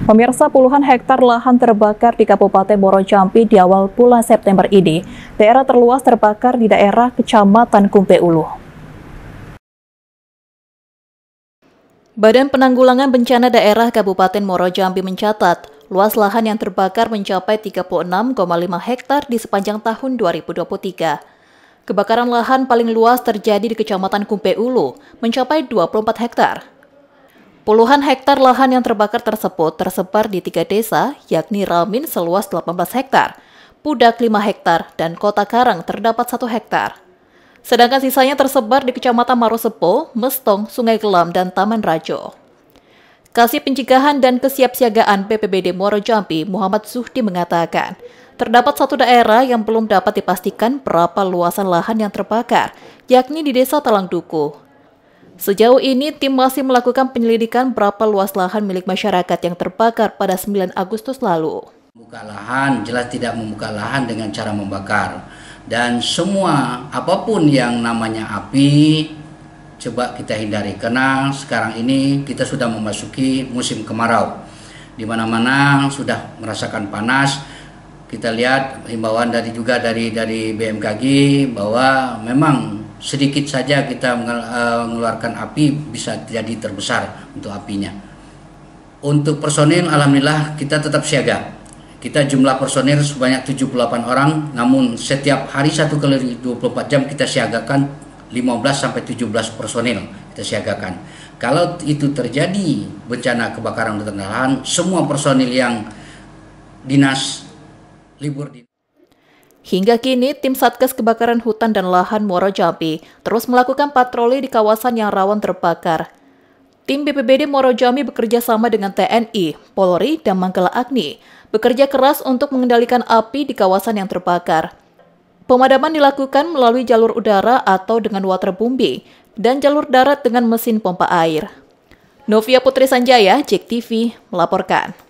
Pemirsa puluhan hektar lahan terbakar di Kabupaten Jambi di awal bulan September ini. Daerah terluas terbakar di daerah Kecamatan Kumpe Ulu. Badan Penanggulangan Bencana Daerah Kabupaten Moro Jambi mencatat, luas lahan yang terbakar mencapai 36,5 hektar di sepanjang tahun 2023. Kebakaran lahan paling luas terjadi di Kecamatan Kumpe Ulu, mencapai 24 hektar. Puluhan hektar lahan yang terbakar tersebut tersebar di tiga desa, yakni Ramin seluas 18 hektar, Pudak 5 hektar, dan Kota Karang terdapat 1 hektar. Sedangkan sisanya tersebar di Kecamatan Marosepo, Mestong, Sungai Gelam, dan Taman Rajo. Kasih Pencegahan dan Kesiapsiagaan BPBD Muaro Jambi, Muhammad Zuhdi mengatakan, terdapat satu daerah yang belum dapat dipastikan berapa luasan lahan yang terbakar, yakni di Desa Talang Duku. Sejauh ini, tim masih melakukan penyelidikan berapa luas lahan milik masyarakat yang terbakar pada 9 Agustus lalu. Membuka lahan, jelas tidak membuka lahan dengan cara membakar. Dan semua, apapun yang namanya api, coba kita hindari. Karena sekarang ini kita sudah memasuki musim kemarau. Di mana-mana sudah merasakan panas, kita lihat himbauan dari juga dari dari BMKG bahwa memang sedikit saja kita eh, mengeluarkan api bisa jadi terbesar untuk apinya. Untuk personil alhamdulillah kita tetap siaga. Kita jumlah personil sebanyak 78 orang, namun setiap hari satu kali 24 jam kita siagakan 15 sampai 17 personil kita siagakan. Kalau itu terjadi bencana kebakaran dan lahan, semua personil yang dinas libur di Hingga kini, tim Satgas Kebakaran Hutan dan Lahan Muara Jambi terus melakukan patroli di kawasan yang rawan terbakar. Tim BPBD Muara Jambi bekerja sama dengan TNI, Polri, dan Mangkala Agni bekerja keras untuk mengendalikan api di kawasan yang terbakar. Pemadaman dilakukan melalui jalur udara atau dengan waterbombing dan jalur darat dengan mesin pompa air. Novia Putri Sanjaya, JEK TV, melaporkan.